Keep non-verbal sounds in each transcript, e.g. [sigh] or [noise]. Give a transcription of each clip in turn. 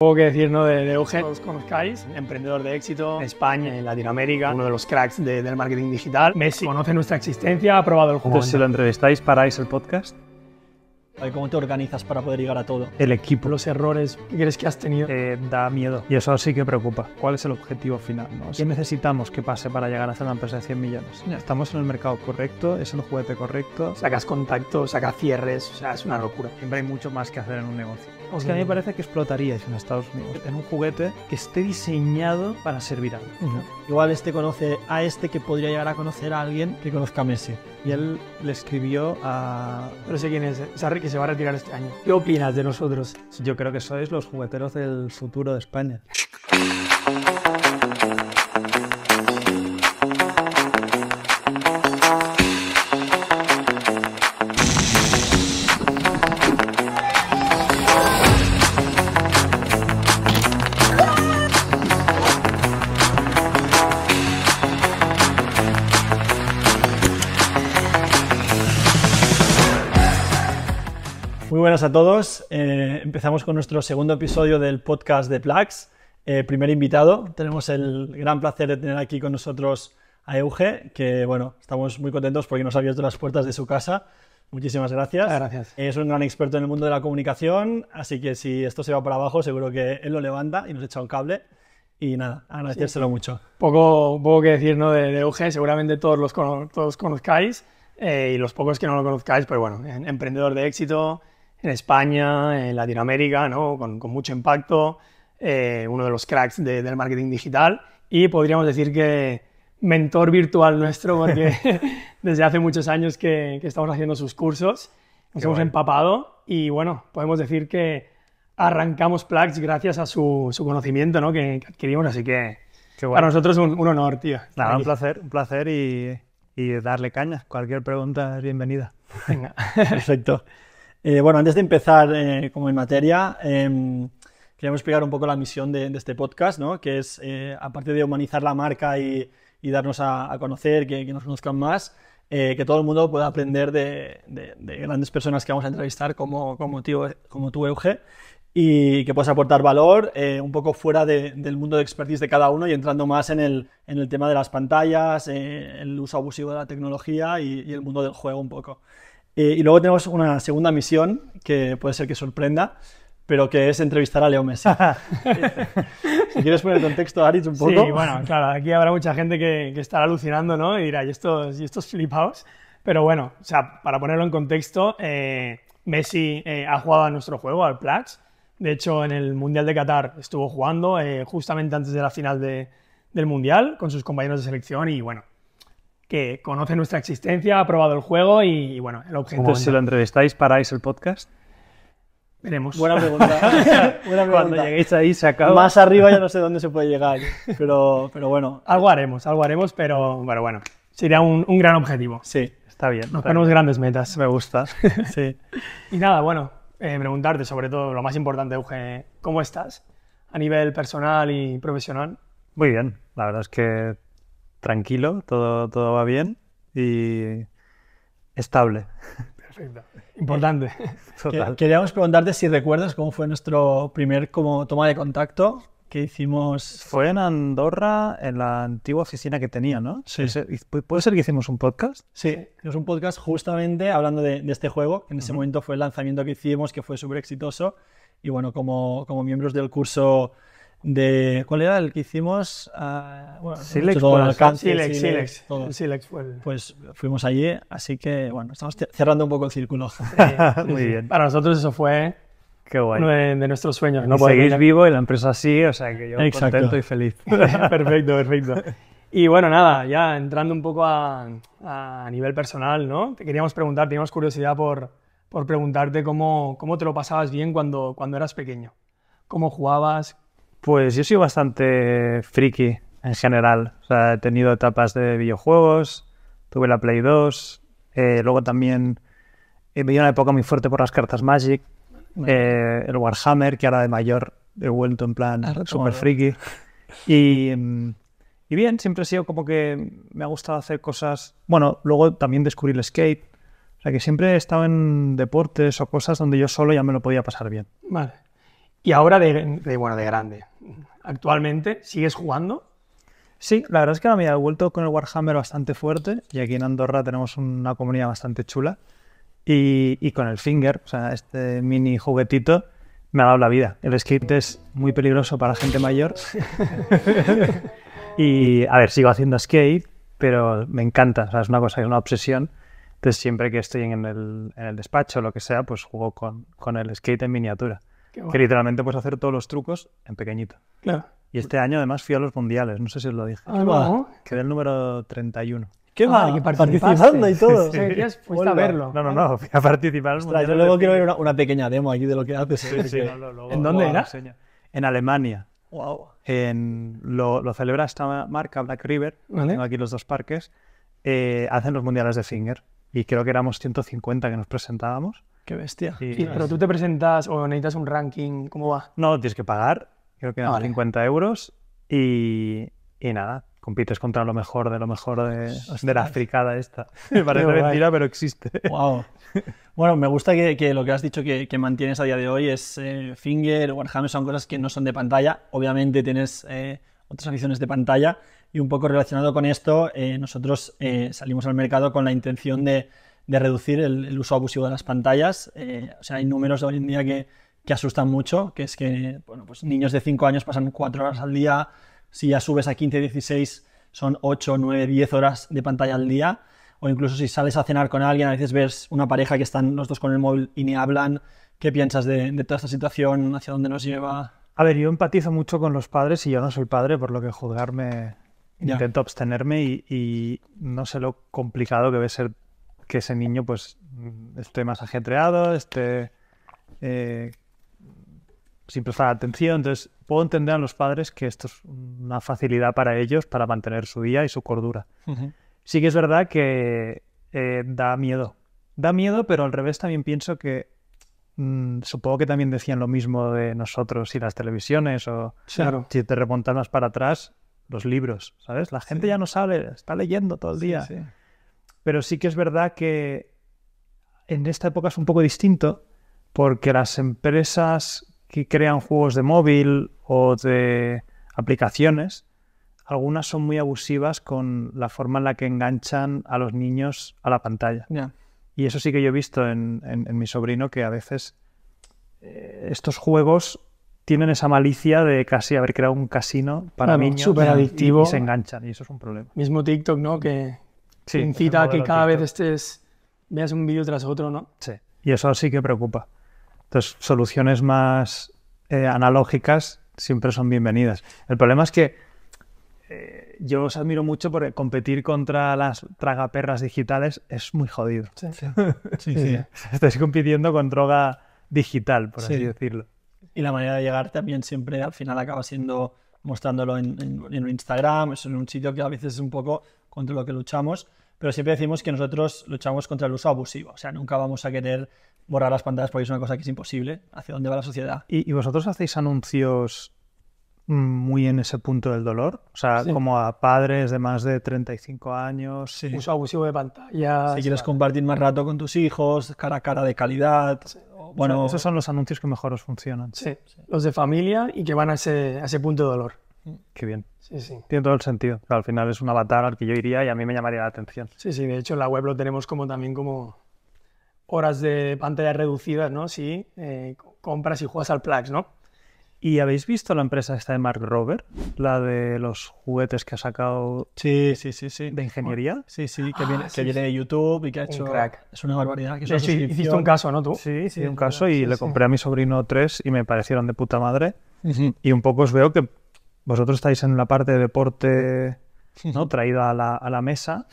Tengo que decir, ¿no? De, de Eugen, todos conozcáis, emprendedor de éxito en España, en Latinoamérica, uno de los cracks del marketing digital. Messi conoce nuestra existencia, ha probado el juego. si lo entrevistáis, paráis el podcast. ¿Cómo te organizas para poder llegar a todo? El equipo. Los errores ¿Qué crees que has tenido. Eh, da miedo. Y eso sí que preocupa. ¿Cuál es el objetivo final? No? ¿Qué necesitamos que pase para llegar a hacer una empresa de 100 millones? Estamos en el mercado correcto, es el juguete correcto. Sacas contactos, sacas cierres, o sea, es una locura. Siempre hay mucho más que hacer en un negocio o sea, a mí me parece que explotaríais en Estados Unidos, en un juguete que esté diseñado para servir a alguien. Igual este conoce a este que podría llegar a conocer a alguien que conozca a Messi. Y él le escribió a... No sé quién es, Sarri, que se va a retirar este año. ¿Qué opinas de nosotros? Yo creo que sois los jugueteros del futuro de España. buenas a todos. Eh, empezamos con nuestro segundo episodio del podcast de Plax. Eh, primer invitado, tenemos el gran placer de tener aquí con nosotros a Euge, que bueno, estamos muy contentos porque nos ha abierto las puertas de su casa. Muchísimas gracias. Gracias. Es un gran experto en el mundo de la comunicación, así que si esto se va para abajo, seguro que él lo levanta y nos echa un cable. Y nada, agradecérselo mucho. Poco, poco que decir ¿no? de, Euge, seguramente todos los todos conozcáis eh, y los pocos que no lo conozcáis, pero pues bueno, emprendedor de éxito, en España, en Latinoamérica, ¿no? con, mucho impacto, eh, uno de los cracks del marketing digital y podríamos decir que mentor virtual nuestro porque [laughs] [laughs] desde hace muchos años que, estamos haciendo sus cursos, nos hemos empapado y bueno, podemos decir que arrancamos Plax gracias a su, conocimiento ¿no? que, adquirimos, así que para nosotros un, un honor, tío. Nada, un placer, un placer y, y darle caña. Cualquier pregunta es bienvenida. [laughs] Perfecto. Eh, bueno, antes de empezar eh, como en materia, em, queríamos explicar un poco la misión de, este podcast, ¿no? que es, eh, aparte de humanizar la marca y, darnos a, conocer, que, nos conozcan más, que todo el mundo pueda aprender de, grandes personas que vamos a entrevistar como, como, tío, como tú, Euge, y que puedas aportar valor un poco fuera del mundo de expertise de cada uno y entrando más en el, en el tema de las pantallas, el uso abusivo de la tecnología y el mundo del juego un poco. Eh, y luego tenemos una segunda misión que puede ser que sorprenda, pero que es entrevistar a Leo Messi. [laughs] si quieres poner contexto, Aritz, un poco. Sí, bueno, claro, aquí habrá mucha gente que, estará alucinando, ¿no? Y dirá, ¿y estos, y estos flipados? Pero bueno, o sea, para ponerlo en contexto, eh, Messi eh, ha jugado a nuestro juego, al Platz. De hecho, en el Mundial de Qatar estuvo jugando justamente antes de la final del Mundial con sus compañeros de selección y bueno, que conoce nuestra existencia, ha probado el juego y, bueno, el objeto. ¿Cómo se lo entrevistáis, paráis el podcast? Veremos. Buena [laughs] pregunta. Cuando lleguéis ahí se acaba. Más arriba ya no sé dónde se puede llegar, pero, pero bueno. Algo haremos, algo haremos, pero, bueno, sería un, gran objetivo. Sí, está bien. Nos ponemos grandes metas. Me gusta. [laughs] sí. Y nada, bueno, eh, preguntarte sobre todo lo más importante, Euge, ¿cómo estás a nivel personal y profesional? Muy bien, la verdad es que tranquilo, todo, todo va bien y estable. Perfecto. Importante. [laughs] Queríamos preguntarte si recuerdas cómo fue nuestro primer como toma de contacto que hicimos. Fue en Andorra, en la antigua oficina que tenía, ¿no? Sí. ¿Puede ser que hicimos un podcast? Sí, hicimos un podcast justamente hablando de, este juego. En ese momento fue el lanzamiento que hicimos, que fue súper exitoso. Y bueno, como, como miembros del curso ¿cuál era el que hicimos? Ah, bueno, Silex, todo el alcance, Silex, Silex, Pues fuimos allí, así que bueno, estamos cerrando un poco el círculo. [laughs] Muy bien. Para nosotros eso fue Qué de, nuestros sueños. No seguís ir... vivo y la empresa sí, o sea que yo contento y feliz. [laughs] perfecto, perfecto. Y bueno, nada, ya entrando un poco a, nivel personal, ¿no? Te queríamos preguntar, teníamos curiosidad por, por preguntarte cómo, cómo te lo pasabas bien cuando, cuando eras pequeño. ¿Cómo jugabas? Pues yo soy bastante friki en general. O sea, he tenido etapas de videojuegos, tuve la Play 2, eh, luego también he eh, vivido una época muy fuerte por las cartas Magic, eh, el Warhammer, que ahora de mayor he vuelto en plan super friki. Y, mm, bien, siempre he sido como que me ha gustado hacer cosas. Bueno, luego también descubrí el skate. O sea, que siempre he estado en deportes o cosas donde yo solo ya me lo podía pasar bien. Vale. Y ahora de, de grande. Actualmente, ¿sigues jugando? Sí, la verdad es que me ha vuelto con el Warhammer bastante fuerte y aquí en Andorra tenemos una comunidad bastante chula. Y, con el finger, o sea, este mini juguetito, me ha dado la vida. El skate es muy peligroso para gente mayor. [laughs] y, a ver, sigo haciendo skate, pero me encanta, es una cosa, es una obsesión. Entonces, siempre que estoy en el, despacho o lo que sea, pues juego con, con el skate en miniatura. Que literalmente puedes hacer todos los trucos en pequeñito. Claro. Y este año además fui a los mundiales, no sé si os lo dije. Ah, Quedé el número 31. ¿Qué ah, va? Que participando y todo. Sí, Pues a verlo. No, no, no, fui a participar. Ostras, yo luego quiero ver una, pequeña demo aquí de lo que haces. Sí, ¿eh? ¿En dónde era? En Alemania. Wow. En, lo, lo, celebra esta marca, Black River. Tengo aquí los dos parques. Eh, hacen los mundiales de Finger. Y creo que éramos 150 que nos presentábamos. Qué bestia. pero tú te presentas o necesitas un ranking, ¿cómo va? No, tienes que pagar, creo que 50 euros y, y, nada, compites contra lo mejor de lo mejor de, de la fricada esta. [laughs] Me parece mentira, pero existe. Wow. Bueno, me gusta que, lo que has dicho que, que, mantienes a día de hoy es eh, Finger, Warhammer, son cosas que no son de pantalla. Obviamente tienes eh, otras aficiones de pantalla y un poco relacionado con esto, eh, nosotros salimos al mercado con la intención de de reducir el, uso abusivo de las pantallas. Eh, o sea, hay números de hoy en día que, asustan mucho, que es que bueno, pues niños de 5 años pasan 4 horas al día, si ya subes a 15, 16, son 8, 9, 10 horas de pantalla al día, o incluso si sales a cenar con alguien, a veces ves una pareja que están los dos con el móvil y ni hablan, ¿qué piensas de, toda esta situación? ¿Hacia dónde nos lleva? A ver, yo empatizo mucho con los padres y yo no soy padre, por lo que juzgarme... Intento abstenerme y, y no sé lo complicado que debe ser que ese niño pues esté más ajetreado, esté eh, sin prestar atención. Entonces, puedo entender a los padres que esto es una facilidad para ellos para mantener su día y su cordura. Sí que es verdad que eh, da miedo. Da miedo, pero al revés también pienso que mm, supongo que también decían lo mismo de nosotros y las televisiones o si te remontas más para atrás, los libros, ¿sabes? La gente ya no sabe, está leyendo todo el día. sí. Pero sí que es verdad que en esta época es un poco distinto porque las empresas que crean juegos de móvil o de aplicaciones, algunas son muy abusivas con la forma en la que enganchan a los niños a la pantalla. Y eso sí que yo he visto en, mi sobrino que a veces eh, estos juegos tienen esa malicia de casi haber creado un casino para niños adictivo. Y, se enganchan y eso es un problema. Mismo TikTok, ¿no? Que, incita a que cada vez estés, veas un vídeo tras otro, ¿no? Sí, y eso sí que preocupa. Entonces, soluciones más eh, analógicas siempre son bienvenidas. El problema es que eh, yo os admiro mucho porque competir contra las tragaperras digitales es muy jodido. Sí, sí. [laughs] [laughs] sí, Estáis compitiendo con droga digital, por así decirlo. Y la manera de llegar también siempre al final acaba siendo mostrándolo en, en, Instagram, en un sitio que a veces es un poco contra lo que luchamos, pero siempre decimos que nosotros luchamos contra el uso abusivo, o sea, nunca vamos a querer borrar las pantallas porque es una cosa que es imposible, hacia dónde va la sociedad. ¿Y, vosotros hacéis anuncios muy en ese punto del dolor, o sea, como a padres de más de 35 años. Uso abusivo de pantalla. Si quieres compartir más rato con tus hijos, cara a cara de calidad. bueno, esos son los anuncios que mejor os funcionan. Sí, los de familia y que van a ese, a ese punto de dolor. Qué bien. Sí, sí. Tiene todo el sentido. al final es un avatar al que yo iría y a mí me llamaría la atención. Sí, sí. De hecho, en la web lo tenemos como también como horas de pantalla reducidas, ¿no? Sí, eh, compras y juegas al Plax, ¿no? ¿Y habéis visto la empresa esta de Mark Robert? La de los juguetes que ha sacado. Sí, sí, sí, sí. ¿De ingeniería? Oh, sí, sí, que, ah, viene, que viene, de YouTube y que ha hecho. Un Es una barbaridad. hiciste un caso, ¿no tú? Sí, sí, un caso y le compré a mi sobrino tres y me parecieron de puta madre. Y un poco os veo que vosotros estáis en la parte de deporte ¿no? traída a la, mesa,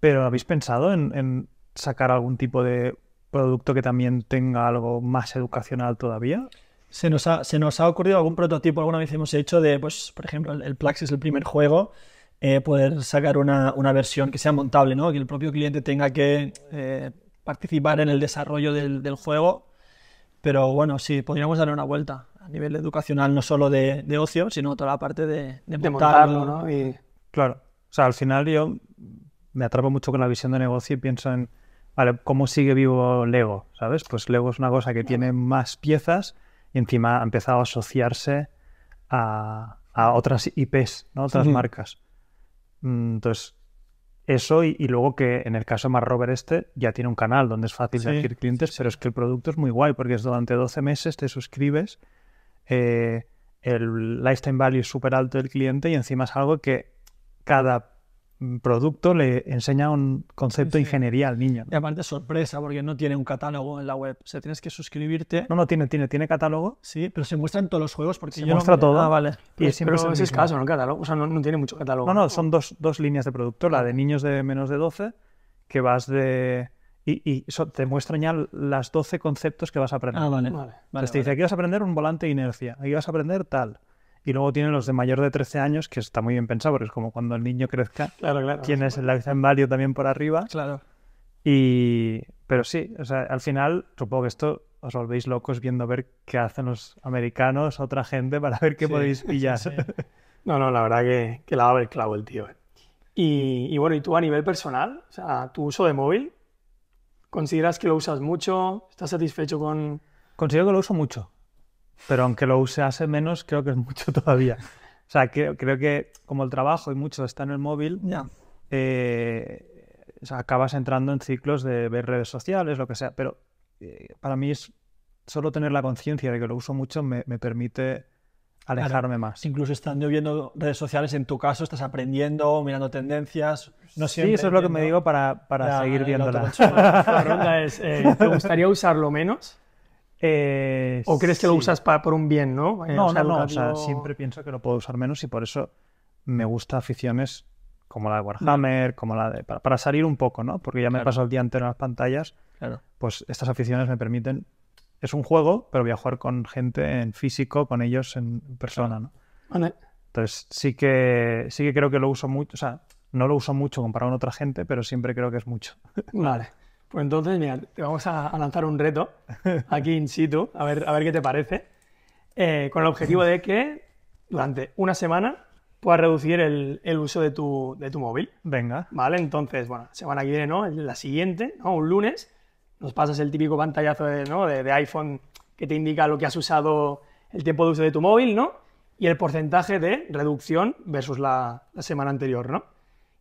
pero ¿habéis pensado en, sacar algún tipo de producto que también tenga algo más educacional todavía? Se nos ha, se nos ha ocurrido algún prototipo, alguna vez hemos hecho de, pues, por ejemplo, el, el es el primer juego, eh, poder sacar una, versión que sea montable, ¿no? que el propio cliente tenga que eh, participar en el desarrollo del, juego pero bueno, sí, podríamos darle una vuelta a nivel educacional, no solo de, de ocio, sino toda la parte de, de, montarlo, ¿no? Y... Claro. O sea, al final yo me atrapo mucho con la visión de negocio y pienso en, vale, ¿cómo sigue vivo Lego? ¿Sabes? Pues Lego es una cosa que tiene más piezas y encima ha empezado a asociarse a, a otras IPs, ¿no? Otras marcas. Mm, entonces, eso y, luego que en el caso de Marrover este ya tiene un canal donde es fácil de adquirir clientes, pero es que el producto es muy guay porque es durante 12 meses te suscribes, eh, el lifetime value es súper alto del cliente y encima es algo que cada producto le enseña un concepto de ingeniería al niño. Y aparte sorpresa, porque no tiene un catálogo en la web. O tienes que suscribirte. No, no tiene, tiene, tiene catálogo. Sí, pero se muestra en todos los juegos porque se muestra todo. Ah, vale. Pero, y es escaso, ¿no? Catálogo. O sea, no, tiene mucho catálogo. No, no, son dos, líneas de producto. La de niños de menos de 12, que vas de... Y, te muestra ya las 12 conceptos que vas a aprender. Ah, vale. vale. te dice, aquí vas a aprender un volante de inercia, aquí vas a aprender tal. Y luego tienen los de mayor de 13 años, que está muy bien pensado, porque es como cuando el niño crezca. Tienes el en value también por arriba. Claro. Y... Pero sí, o sea, al final, supongo que esto os volvéis locos viendo ver qué hacen los americanos, otra gente, para ver qué podéis pillar. [laughs] No, no, la verdad que, que la va a ver clavo el tío. Eh. Y, y, bueno, ¿y tú a nivel personal? tu uso de móvil, ¿consideras que lo usas mucho? ¿Estás satisfecho con...? Considero que lo uso mucho pero aunque lo hace menos, creo que es mucho [laughs] todavía. O sea, creo, que como el trabajo y mucho está en el móvil, ya eh, sea, acabas entrando en ciclos de ver redes sociales, lo que sea, pero eh, para mí es solo tener la conciencia de que lo uso mucho me, me permite alejarme más. Incluso estando viendo redes sociales, en tu caso estás aprendiendo, mirando tendencias. No sí, eso es lo que me digo para, para seguir viéndola. [laughs] La ronda es, eh, ¿te gustaría usarlo menos? Eh, ¿O crees que lo usas para, por un bien, no? Eh, no, o sea, siempre pienso que lo puedo usar menos y por eso me gusta aficiones como la de Warhammer, como la de... Para, salir un poco, ¿no? Porque ya me paso el día entero en las pantallas. Claro. Pues estas aficiones me permiten... Es un juego, pero voy a jugar con gente en físico, con ellos en persona, ¿no? Vale. Entonces sí que, sí que creo que lo uso mucho, o sea, no lo uso mucho comparado con otra gente, pero siempre creo que es mucho. Vale. Pues entonces, mira, te vamos a, lanzar un reto aquí in situ, a ver, a ver qué te parece, eh, con el objetivo de que durante una semana puedas reducir el, uso de tu, móvil. Venga. Vale, entonces, bueno, semana que viene, ¿no? La siguiente, ¿no? Un lunes, nos pasas el típico pantallazo de, iPhone que te indica lo que has usado, el tiempo de uso de tu móvil, ¿no? Y el porcentaje de reducción versus la, la semana anterior, ¿no?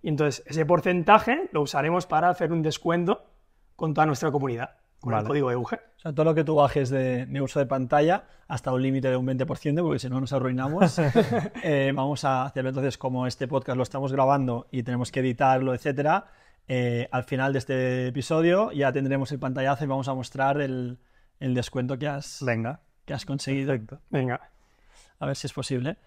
Y entonces ese porcentaje lo usaremos para hacer un descuento con toda nuestra comunidad, con el código EUGE. O sea, todo lo que tú bajes de, uso de pantalla hasta un límite de un 20%, porque si no nos arruinamos, [laughs] eh, vamos a hacerlo. Entonces, como este podcast lo estamos grabando y tenemos que editarlo, etcétera, eh, al final de este episodio ya tendremos el pantallazo y vamos a mostrar el, el descuento que has, Que has conseguido. Venga. A ver si es posible.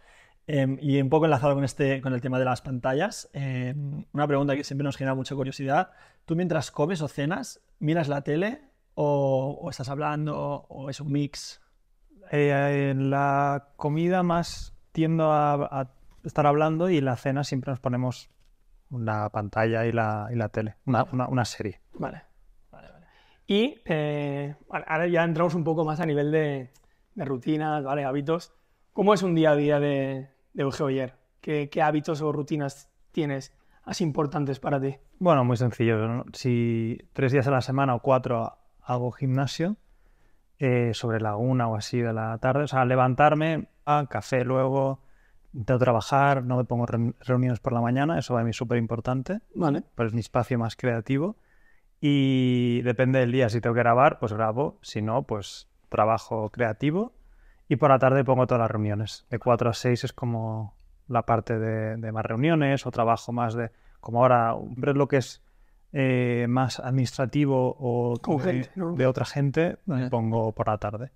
Em, y un poco enlazado con, este, con el tema de las pantallas, em, una pregunta que siempre nos genera mucha curiosidad. ¿Tú mientras comes o cenas, miras la tele o, estás hablando o, es un mix? Eh, en la comida más tiendo a, estar hablando y en la cena siempre nos ponemos la pantalla y la, tele, una, serie. Vale. vale, Y eh, ahora ya entramos un poco más a nivel de, rutinas, ¿vale? hábitos. ¿Cómo es un día a día de, de ¿Qué, ¿Qué hábitos o rutinas tienes así importantes para ti? Bueno, muy sencillo. Si tres días a la semana o cuatro hago gimnasio, eh, sobre la una o así de la tarde, o sea, levantarme, a ah, café luego, que trabajar, no me pongo reuniones por la mañana, eso para mí es súper importante. Vale. mi espacio más creativo. Y depende del día, si tengo que grabar, pues grabo, si no, pues trabajo creativo y por la tarde pongo todas las reuniones. De 4 a 6 es como la parte de, más reuniones o trabajo más de... Como ahora, ver lo que es eh, más administrativo o de, otra gente, pongo por la tarde.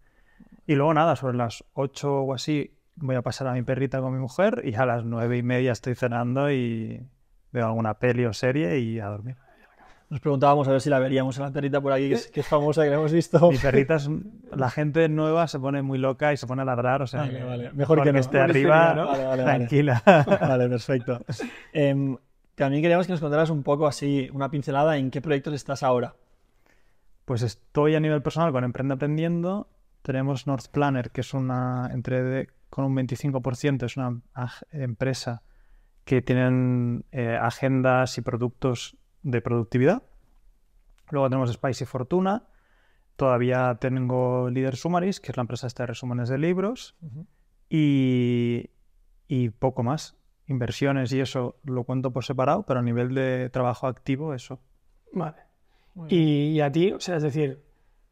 Y luego nada, sobre las 8 o así voy a pasar a mi perrita con mi mujer y a las nueve y media estoy cenando y veo alguna peli o serie y a dormir nos preguntábamos a ver si la veríamos en la perrita por aquí, que es, famosa, que la hemos visto. Mi perrita es, la gente nueva se pone muy loca y se pone a ladrar, o sea, ah, vale. mejor que no. esté arriba, tranquila. Vale, perfecto. Em, también queríamos que nos contaras un poco así, una pincelada en qué proyectos estás ahora. Pues estoy a nivel personal con Emprende Aprendiendo. Tenemos North Planner, que es una, entre con un 25%, es una empresa que tienen eh, agendas y productos de productividad. Luego tenemos Spice y Fortuna. Todavía tengo Leader Summaries, que es la empresa de resúmenes de libros. y, poco más. Inversiones y eso lo cuento por separado, pero a nivel de trabajo activo, eso. Vale. Y, y, a ti, o sea, es decir,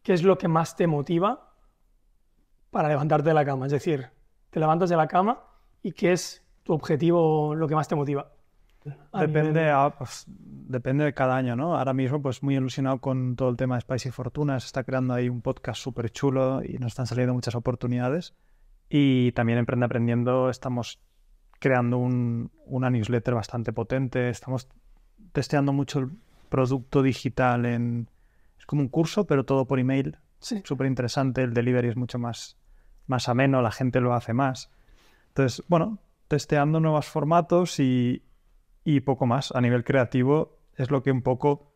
¿qué es lo que más te motiva para levantarte de la cama? Es decir, te levantas de la cama y ¿qué es tu objetivo, lo que más te motiva? Depende, a, pues, depende de cada año, ¿no? Ahora mismo, pues muy ilusionado con todo el tema de y Fortuna. Se está creando ahí un podcast súper chulo y nos están saliendo muchas oportunidades. Y también Emprende Aprendiendo estamos creando una newsletter bastante potente. Estamos testeando mucho el producto digital en... Es como un curso, pero todo por email. Súper interesante. El delivery es mucho más, más ameno, la gente lo hace más. Entonces, bueno, testeando nuevos formatos y, y poco más. A nivel creativo es lo que un poco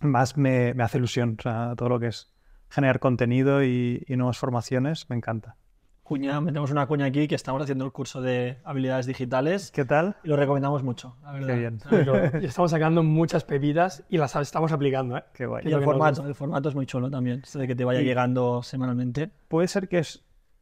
más me, hace ilusión, o sea, todo lo que es generar contenido y, nuevas formaciones, me encanta cuña, metemos una cuña aquí que estamos haciendo el curso de habilidades digitales. ¿Qué tal? lo recomendamos mucho, Qué bien. [laughs] estamos sacando muchas bebidas y las estamos aplicando, ¿eh? Qué Y el formato, el formato es muy chulo también, esto de que te vaya llegando semanalmente. Puede ser que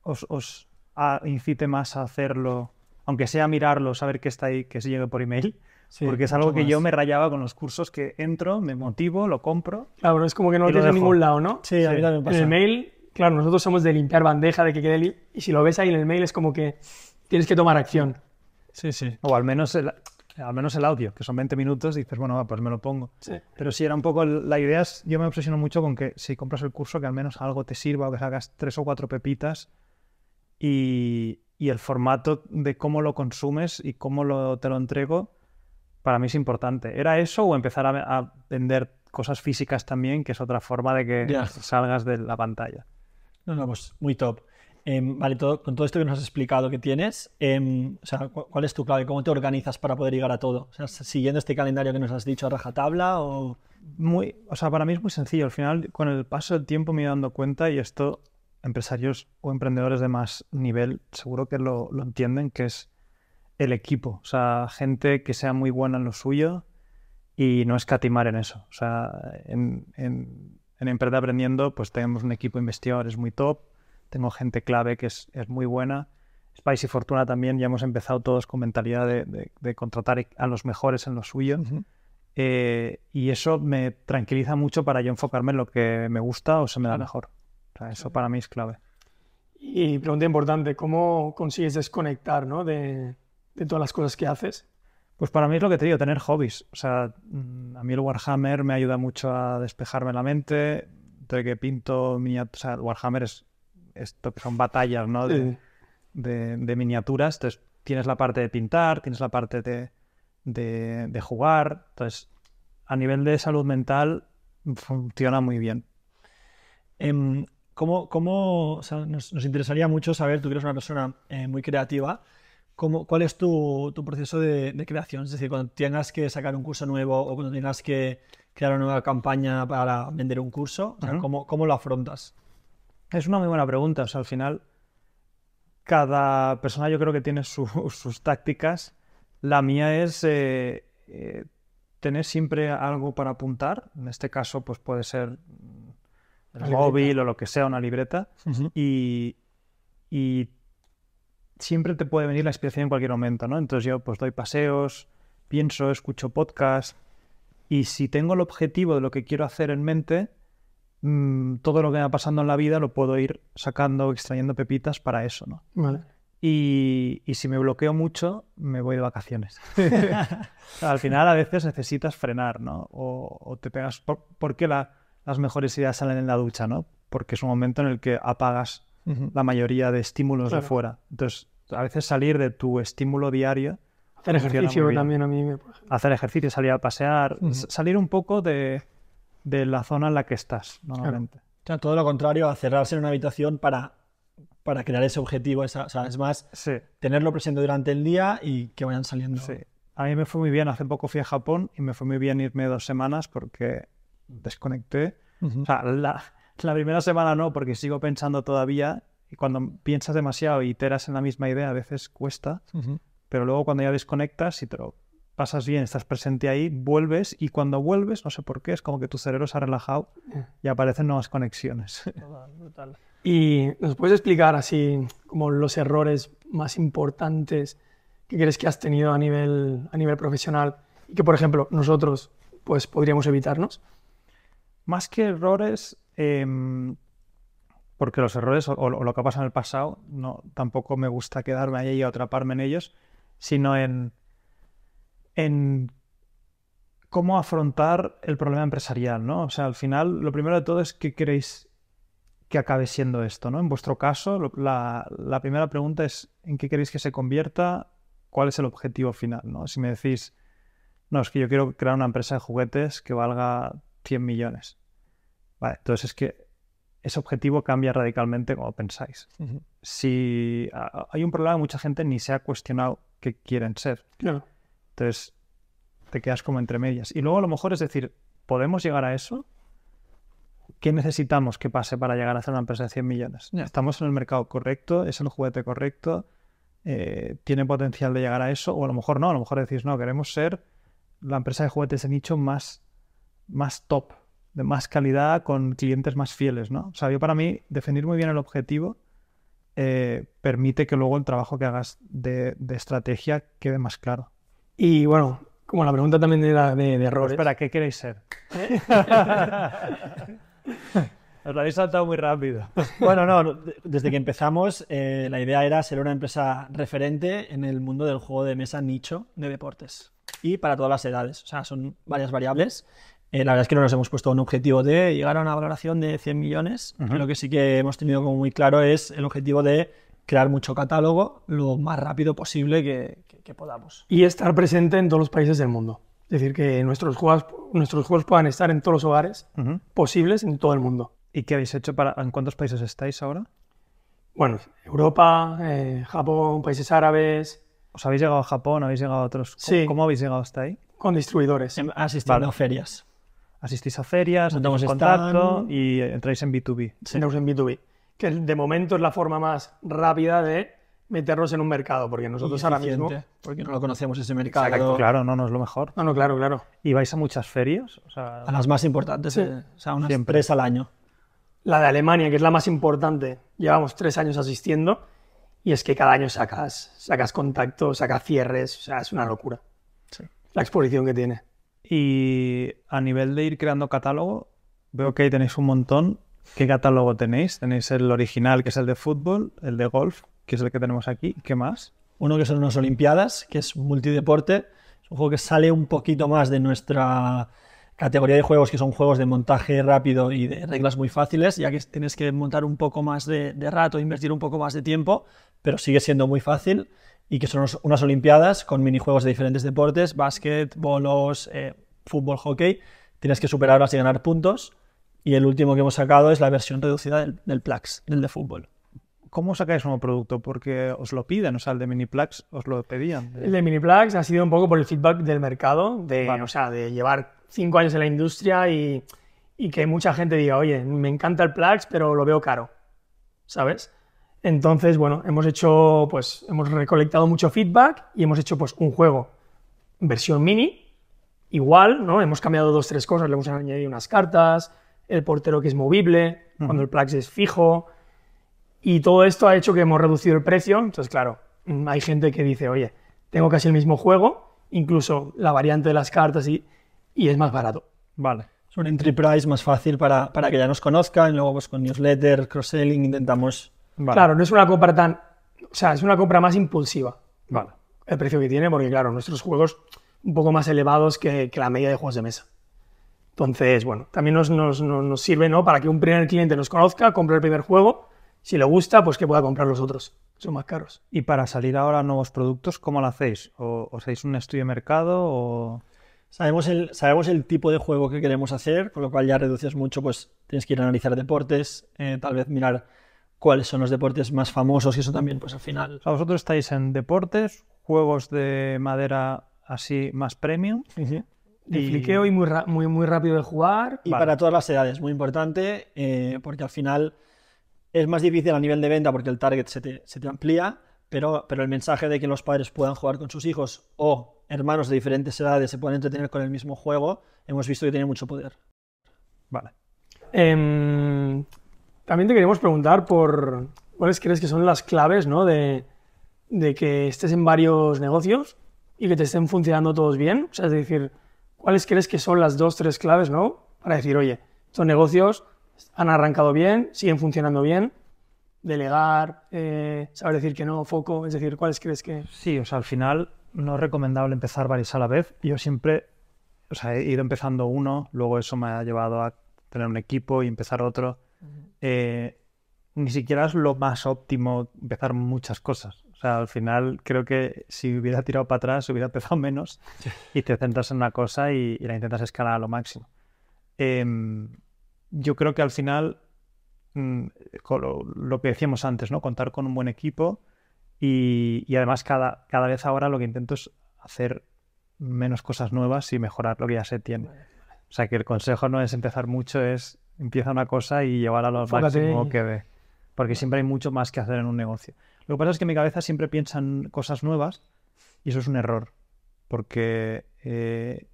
os, ah, incite más a hacerlo aunque sea mirarlo, saber que está ahí, que se llegue por email. porque es algo que yo me rayaba con los cursos que entro, me motivo, lo compro. Claro, pero es como que no lo tienes en ningún lado, ¿no? Sí, a mí también pasa. En el mail, claro, nosotros somos de limpiar bandeja, de que quede. Y si lo ves ahí en el mail, es como que tienes que tomar acción. Sí, sí. O al menos el, al menos el audio, que son 20 minutos, y dices, bueno, va, pues me lo pongo. Sí. Pero si era un poco. La idea es. Yo me obsesiono mucho con que si compras el curso, que al menos algo te sirva o que hagas tres o cuatro pepitas. Y, y el formato de cómo lo consumes y cómo te lo entrego, para mí es importante. ¿Era eso o empezar a, vender cosas físicas también, que es otra forma de que salgas de la pantalla? No, no, pues muy top. Em, vale, todo, con todo esto que nos has explicado que tienes, em, ¿cuál es tu clave? ¿Cómo te organizas para poder llegar a todo? O sea, ¿Siguiendo este calendario que nos has dicho a rajatabla o...? Muy, o sea, para mí es muy sencillo. Al final, con el paso del tiempo me he dando cuenta y esto empresarios o emprendedores de más nivel seguro que lo, entienden, que es el equipo, o sea, gente que sea muy buena en lo suyo y no escatimar en eso. O sea, en, en, Emprende Aprendiendo, pues tenemos un equipo de investigadores muy top, tengo gente clave que es, muy buena. Spice y Fortuna también, ya hemos empezado todos con mentalidad de, contratar a los mejores en lo suyo. Eh, y eso me tranquiliza mucho para yo enfocarme en lo que me gusta o se me da mejor eso para mí es clave. Y pregunta importante, ¿cómo consigues desconectar ¿no? de, todas las cosas que haces? Pues para mí es lo que te digo, tener hobbies. O sea, mm, a mí el Warhammer me ayuda mucho a despejarme la mente. que pinto miniaturas, o sea, Warhammer es esto que son batallas, ¿no? De, miniaturas. Entonces tienes la parte de pintar, tienes la parte de, jugar. Entonces, a nivel de salud mental, funciona muy bien. Em, ¿Cómo, nos, interesaría mucho saber, tú que eres una persona eh, muy creativa, cómo, ¿cuál es tu, proceso de, creación? Es decir, cuando tengas que sacar un curso nuevo o cuando tengas que crear una nueva campaña para vender un curso, ¿cómo, lo afrontas? Es una muy buena pregunta. O sea, al final, cada persona yo creo que tiene [laughs] sus tácticas. La mía es eh, eh, tener siempre algo para apuntar. En este caso, pues puede ser el móvil o lo que sea, una libreta, y, siempre te puede venir la inspiración en cualquier momento, ¿no? Entonces yo pues doy paseos, pienso, escucho podcast, y si tengo el objetivo de lo que quiero hacer en mente, mm, todo lo que me va pasando en la vida lo puedo ir sacando, extrayendo pepitas para eso, ¿no? Y, si me bloqueo mucho, me voy de vacaciones. [laughs] Al final, a veces necesitas frenar, ¿no? O, te pegas. Por, qué la, las mejores ideas salen en la ducha, ¿no? Porque es un momento en el que apagas la mayoría de estímulos de fuera. Entonces, a veces salir de tu estímulo diario. Hacer ejercicio también a mí me Hacer ejercicio, salir a pasear, salir un poco de, la zona en la que estás normalmente. todo lo contrario a cerrarse en una habitación para, para crear ese objetivo. es más, tenerlo presente durante el día y que vayan saliendo. Sí. A mí me fue muy bien. Hace poco fui a Japón y me fue muy bien irme dos semanas porque desconecté. O sea, la, primera semana no, porque sigo pensando todavía. Y cuando piensas demasiado y iteras en la misma idea, a veces cuesta. Pero luego cuando ya desconectas y te lo pasas bien, estás presente ahí, vuelves y cuando vuelves, no sé por qué, es como que tu cerebro se ha relajado y aparecen nuevas conexiones. [laughs] Total, ¿Y nos puedes explicar así como los errores más importantes que crees que has tenido a nivel, a nivel profesional y que, por ejemplo, nosotros pues podríamos evitarnos? más que errores, em, porque los errores o, lo que ha pasado en el pasado, no, tampoco me gusta quedarme ahí y atraparme en ellos, sino en, en cómo afrontar el problema empresarial, ¿no? O sea, al final, lo primero de todo es qué queréis que acabe siendo esto, ¿no? En vuestro caso, la, primera pregunta es en qué queréis que se convierta, cuál es el objetivo final, Si me decís, no, es que yo quiero crear una empresa de juguetes que valga 100 millones entonces es que ese objetivo cambia radicalmente como pensáis. Si hay un problema, mucha gente ni se ha cuestionado qué quieren ser. Claro. Entonces te quedas como entre medias. Y luego a lo mejor es decir, ¿podemos llegar a eso? ¿Qué necesitamos que pase para llegar a ser una empresa de 100 millones? ¿Estamos en el mercado correcto? ¿Es el juguete correcto? Eh, ¿Tiene potencial de llegar a eso? O a lo mejor no, a lo mejor decís, no, queremos ser la empresa de juguetes de nicho más, más top de más calidad con clientes más fieles, ¿no? O sea, yo para mí definir muy bien el objetivo eh, permite que luego el trabajo que hagas de, de, estrategia quede más claro. Y bueno, como la pregunta también era de, de errores. Pues ¿Para espera, ¿qué queréis ser? ¿Eh? [laughs] Os lo habéis saltado muy rápido. Bueno, no, desde que empezamos, eh, la idea era ser una empresa referente en el mundo del juego de mesa nicho de deportes. Y para todas las edades, o sea, son varias variables. Eh, la verdad es que no nos hemos puesto un objetivo de llegar a una valoración de 100 millones. Lo que sí que hemos tenido como muy claro es el objetivo de crear mucho catálogo lo más rápido posible que, podamos. Y estar presente en todos los países del mundo. Es decir, que nuestros juegos, nuestros juegos puedan estar en todos los hogares posibles en todo el mundo. ¿Y qué habéis hecho para... ¿En cuántos países estáis ahora? Bueno, Europa, eh, Japón, países árabes. ¿Os habéis llegado a Japón? ¿Habéis llegado a otros? sí. ¿Cómo habéis llegado hasta ahí? Con distribuidores. Em, asistiendo a ferias asistís a ferias, el contacto y entráis en B2B. en b que de momento es la forma más rápida de meternos en un mercado, porque nosotros ahora mismo... Porque no lo conocemos ese mercado. claro, no, es lo mejor. No, no, claro, claro. ¿Y vais a muchas ferias? a las más importantes, de eh, empresa al año. La de Alemania, que es la más importante, llevamos tres años asistiendo y es que cada año sacas, sacas contactos, sacas cierres, o sea, es una locura la exposición que tiene. Y a nivel de ir creando catálogo, veo que ahí tenéis un montón. ¿Qué catálogo tenéis? Tenéis el original, que es el de fútbol, el de golf, que es el que tenemos aquí. ¿Qué más? Uno que son unas Olimpiadas, que es multideporte. Es un juego que sale un poquito más de nuestra categoría de juegos, que son juegos de montaje rápido y de reglas muy fáciles, ya que tienes que montar un poco más de, rato, invertir un poco más de tiempo, pero sigue siendo muy fácil. Y que son unas Olimpiadas con minijuegos de diferentes deportes, básquet, bolos, eh, fútbol, hockey, tienes que superarlas y ganar puntos. Y el último que hemos sacado es la versión reducida del, Plax, del de fútbol. ¿Cómo sacáis un producto? Porque os lo piden, o sea, el de Plax, os lo pedían. El de mini Plax ha sido un poco por el feedback del mercado, de, o sea, de llevar cinco años en la industria y, y, que mucha gente diga, oye, me encanta el Plax, pero lo veo caro, ¿sabes? Entonces, bueno, hemos hecho, pues, hemos recolectado mucho feedback y hemos hecho, pues, un juego versión mini igual, ¿no? Hemos cambiado dos, tres cosas, le hemos añadido unas cartas, el portero que es movible, cuando el Plax es fijo, y todo esto ha hecho que hemos reducido el precio, entonces claro, mm, hay gente que dice, oye, tengo casi el mismo juego, incluso la variante de las cartas y, es más barato. Vale. Es un entry price más fácil para, para que ya nos conozcan, luego pues con newsletter, cross-selling intentamos... Claro, no es una compra tan... O sea, es una compra más impulsiva. Vale. El precio que tiene, porque claro, nuestros juegos un poco más elevados que, la media de juegos de mesa. Entonces, bueno, también nos, sirve ¿no? para que un primer cliente nos conozca, compre el primer juego, si le gusta, pues que pueda comprar los otros, son más caros. Y para salir ahora nuevos productos, ¿cómo lo hacéis? ¿O os hacéis un estudio de mercado o...? Sabemos el, sabemos el tipo de juego que queremos hacer, con lo cual ya reduces mucho, pues tienes que ir a analizar deportes, eh, tal vez mirar cuáles son los deportes más famosos y eso también, pues al final... vosotros estáis en deportes, juegos de madera así más premium. y... y muy, muy, muy rápido de jugar. Y para todas las edades, muy importante, eh, porque al final es más difícil a nivel de venta porque el target se te, amplía, pero, pero el mensaje de que los padres puedan jugar con sus hijos o hermanos de diferentes edades se puedan entretener con el mismo juego, hemos visto que tiene mucho poder. Vale. Em, también te queríamos preguntar por cuáles crees que son las claves ¿no? de que estés en varios negocios y que te estén funcionando todos bien? O sea, es decir, ¿cuáles crees que son las dos, tres claves, ¿no? Para decir, oye, estos negocios han arrancado bien, siguen funcionando bien, delegar, eh, saber decir que no, foco, es decir, ¿cuáles crees que...? Sí, o sea, al final no es recomendable empezar varios a la vez. Yo siempre, o sea, he ido empezando uno, luego eso me ha llevado a tener un equipo y empezar otro. Eh, ni siquiera es lo más óptimo empezar muchas cosas sea, al final creo que si hubiera tirado para atrás, hubiera empezado menos y te centras en una cosa y, la intentas escalar a lo máximo. Em, yo creo que al final, mm, lo, que decíamos antes, ¿no? Contar con un buen equipo y, además cada, vez ahora lo que intento es hacer menos cosas nuevas y mejorar lo que ya se tiene. O sea que el consejo no es empezar mucho, es empieza una cosa y llevarla a lo máximo que ve. Porque siempre hay mucho más que hacer en un negocio. Lo que pasa es que mi cabeza siempre piensan cosas nuevas y eso es un error, porque eh,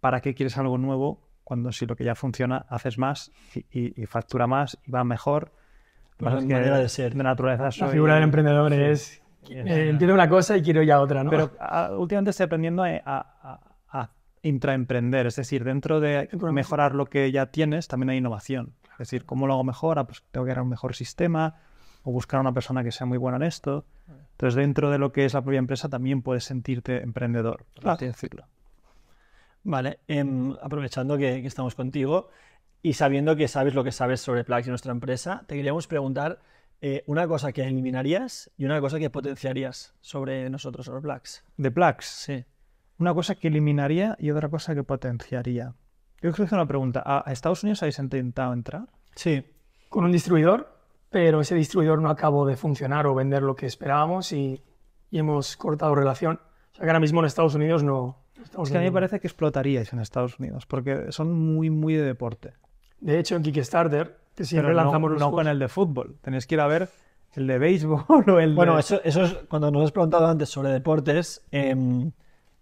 ¿para qué quieres algo nuevo cuando si lo que ya funciona haces más y, factura más y va mejor? de ser. De naturaleza La figura del emprendedor es, eh, entiendo una cosa y quiero ya otra, ¿no? Pero ah, últimamente estoy aprendiendo a, intraemprender, es decir, dentro de mejorar lo que ya tienes, también hay innovación. Es decir, ¿cómo lo hago mejor? Ah, pues tengo que crear un mejor sistema, o buscar a una persona que sea muy buena en esto. Entonces, dentro de lo que es la propia empresa, también puedes sentirte emprendedor, Vale, em, aprovechando que, estamos contigo y sabiendo que sabes lo que sabes sobre Plax y nuestra empresa, te queríamos preguntar eh, una cosa que eliminarías y una cosa que potenciarías sobre nosotros, sobre Plax. ¿De Plax? Sí. Una cosa que eliminaría y otra cosa que potenciaría. Yo creo que es una pregunta. ¿A Estados Unidos habéis intentado entrar? Sí. ¿Con un distribuidor? pero ese distribuidor no acabó de funcionar o vender lo que esperábamos y, hemos cortado relación. O sea que ahora mismo en Estados Unidos no... es que a mí me parece que explotaríais en Estados Unidos, porque son muy, muy de deporte. De hecho, en Kickstarter, que siempre lanzamos no, los no con el de fútbol. Tenéis que ir a ver el de béisbol [laughs] o el Bueno, de... eso, eso es cuando nos has preguntado antes sobre deportes. Em,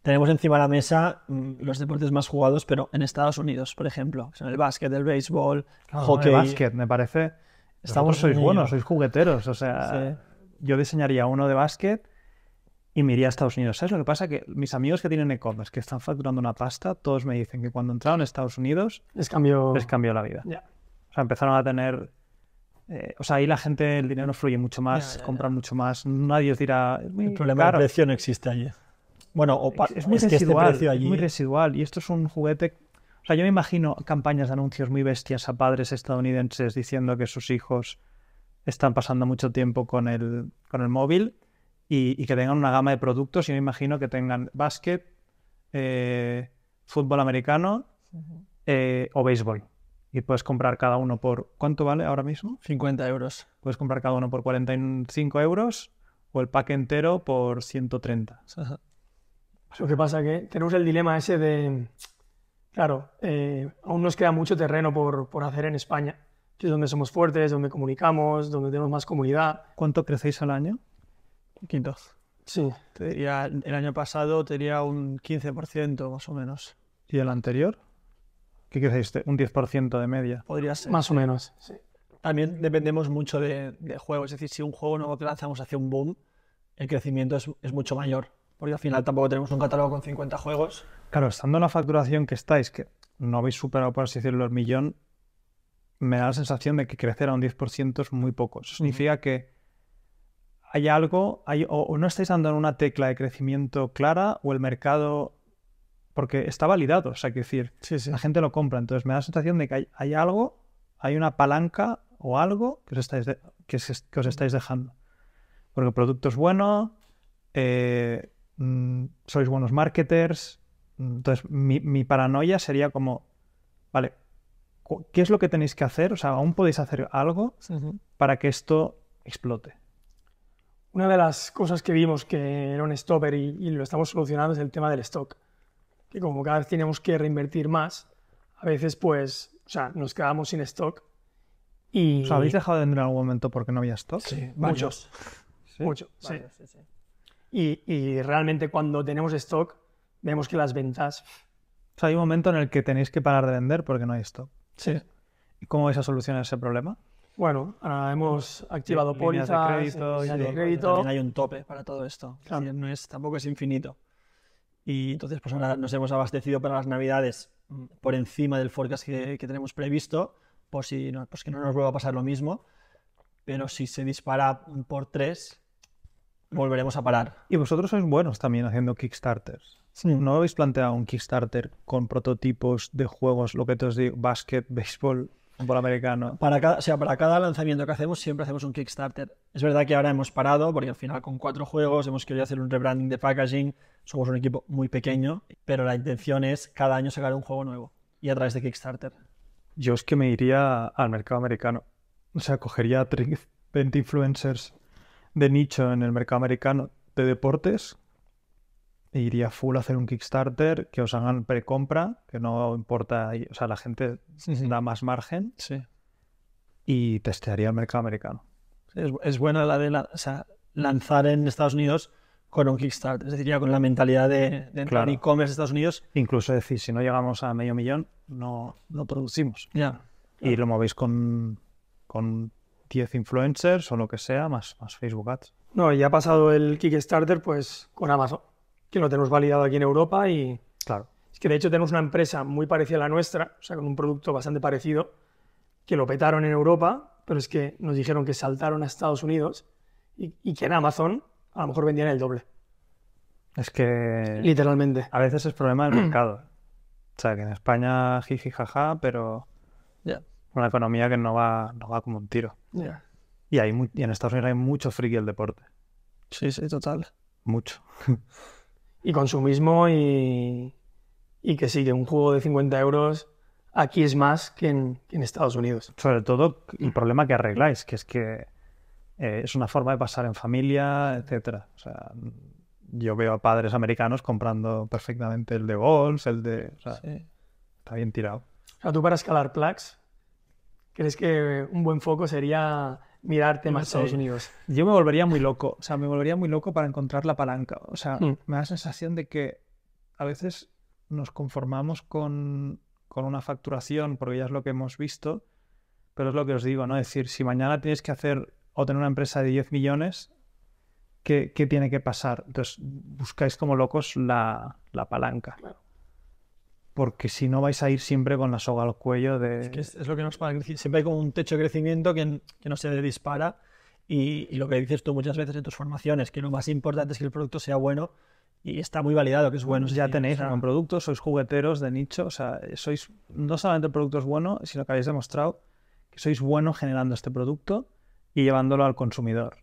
tenemos encima de la mesa mm, los deportes más jugados, pero en Estados Unidos, por ejemplo. Son el básquet, el béisbol, el hockey. básquet, me parece. Estamos, sois buenos, sois jugueteros. O sea, yo diseñaría uno de básquet y me iría a Estados Unidos. ¿Sabes lo que pasa? Que mis amigos que tienen e-commerce, que están facturando una pasta, todos me dicen que cuando entraron a Estados Unidos les cambió, la vida. O sea, empezaron a tener... Eh, o sea, ahí la gente, el dinero fluye mucho más, compran mucho más, nadie os dirá... el problema de precio no existe allí. Bueno, o es, muy es este muy residual. Y esto es un juguete o sea, yo me imagino campañas de anuncios muy bestias a padres estadounidenses diciendo que sus hijos están pasando mucho tiempo con el, móvil y, que tengan una gama de productos. Yo me imagino que tengan básquet, eh, fútbol americano eh, o béisbol. Y puedes comprar cada uno por... ¿Cuánto vale ahora mismo? 50 euros. Puedes comprar cada uno por 45 euros o el pack entero por 130. [laughs] Lo que pasa es que tenemos el dilema ese de Claro, eh, aún nos queda mucho terreno por, hacer en España, que es donde somos fuertes, donde comunicamos, donde tenemos más comunidad. ¿Cuánto crecéis al año? Quintos. Sí. el año pasado tenía un 15% más o menos. ¿Y el anterior? ¿Qué crecéis? ¿Un 10% de media? Podría ser. Más o menos, sí. También dependemos mucho de, de juegos. Es decir, si un juego nuevo que lanzamos hacia un boom, el crecimiento es mucho mayor porque al final tampoco tenemos un catálogo con 50 juegos. Claro, estando en la facturación que estáis, que no habéis superado, por así decirlo, el millón, me da la sensación de que crecer a un 10% es muy poco. Eso significa que hay algo, o, no estáis dando en una tecla de crecimiento clara, o el mercado, porque está validado, o sea, que decir, sí, la gente lo compra, entonces me da la sensación de que hay, algo, hay una palanca o algo que os estáis, os estáis dejando. Porque el producto es bueno, eh, Mm, sois buenos marketers. Mm, entonces, mi, paranoia sería como, vale, ¿qué es lo que tenéis que hacer? O sea, aún podéis hacer algo para que esto explote. Una de las cosas que vimos que era un stopper y, lo estamos solucionando es el tema del stock. Que como cada vez tenemos que reinvertir más, a veces pues, o sea, nos quedamos sin stock y... ¿Os habéis dejado de vender en algún momento porque no había stock? Sí, muchos. Muchos, sí. Y, realmente cuando tenemos stock, vemos que las ventas... hay un momento en el que tenéis que parar de vender porque no hay stock. Sí. ¿Y cómo vais a solucionar ese problema? Bueno, ahora hemos activado pólizas, de crédito, líneas También hay un tope para todo esto. no es, tampoco es infinito. Y entonces, pues ahora nos hemos abastecido para las navidades mm, por encima del forecast que, que tenemos previsto, por si pues que no nos vuelva a pasar lo mismo. Pero si se dispara por tres, volveremos a parar. Y vosotros sois buenos también haciendo Kickstarters. ¿No habéis planteado un Kickstarter con prototipos de juegos, lo que te os digo, básquet, béisbol, fútbol americano? Para cada, sea, para cada lanzamiento que hacemos siempre hacemos un Kickstarter. Es verdad que ahora hemos parado porque al final con cuatro juegos hemos querido hacer un rebranding de packaging. Somos un equipo muy pequeño, pero la intención es cada año sacar un juego nuevo y a través de Kickstarter. Yo es que me iría al mercado americano. O sea, cogería 20 influencers de nicho en el mercado americano de deportes. E iría full a hacer un Kickstarter, que os hagan precompra, que no importa, o sea, la gente da más margen. Y testearía el mercado americano. Es, buena la de lanzar en Estados Unidos con un Kickstarter, es decir, ya con la mentalidad de, de e-commerce de Estados Unidos. Incluso decir, si no llegamos a medio millón, no, no producimos. Ya. Y lo movéis con, con 10 influencers o lo que sea, más, más Facebook Ads. No, ya ha pasado el Kickstarter pues con Amazon, que lo tenemos validado aquí en Europa y... Claro. Es que de hecho tenemos una empresa muy parecida a la nuestra, o sea, con un producto bastante parecido, que lo petaron en Europa, pero es que nos dijeron que saltaron a Estados Unidos y, que en Amazon a lo mejor vendían el doble. Es que... Literalmente. A veces es problema del mercado. o sea, que en España jiji jaja, pero... Una economía que no va, no va como un tiro. Y, hay en Estados Unidos hay mucho friki el deporte. Sí, sí, total. Mucho. y consumismo y, y que sí, que un juego de 50 euros aquí es más que en, Estados Unidos. Sobre todo el problema que arregláis, que es que eh, es una forma de pasar en familia, etc. O sea, yo veo a padres americanos comprando perfectamente el de golf, el de... O sea, Está bien tirado. O sea, tú para escalar plaques ¿Crees que un buen foco sería mirarte más Estados Unidos? Yo me volvería muy loco, o sea, me volvería muy loco para encontrar la palanca. O sea, mm. me da la sensación de que a veces nos conformamos con, una facturación, porque ya es lo que hemos visto, pero es lo que os digo, ¿no? Es decir, si mañana tienes que hacer o tener una empresa de 10 millones, ¿qué, qué tiene que pasar? Entonces, buscáis como locos la, la palanca porque si no vais a ir siempre con la soga al cuello de... Es, que es, es lo que nos pasa, siempre hay como un techo de crecimiento que, que no se dispara y, lo que dices tú muchas veces en tus formaciones, que lo más importante es que el producto sea bueno y está muy validado que es bueno. Ya tenéis un producto, sois jugueteros de nicho, o sea, sois, no solamente el producto es bueno, sino que habéis demostrado que sois bueno generando este producto y llevándolo al consumidor.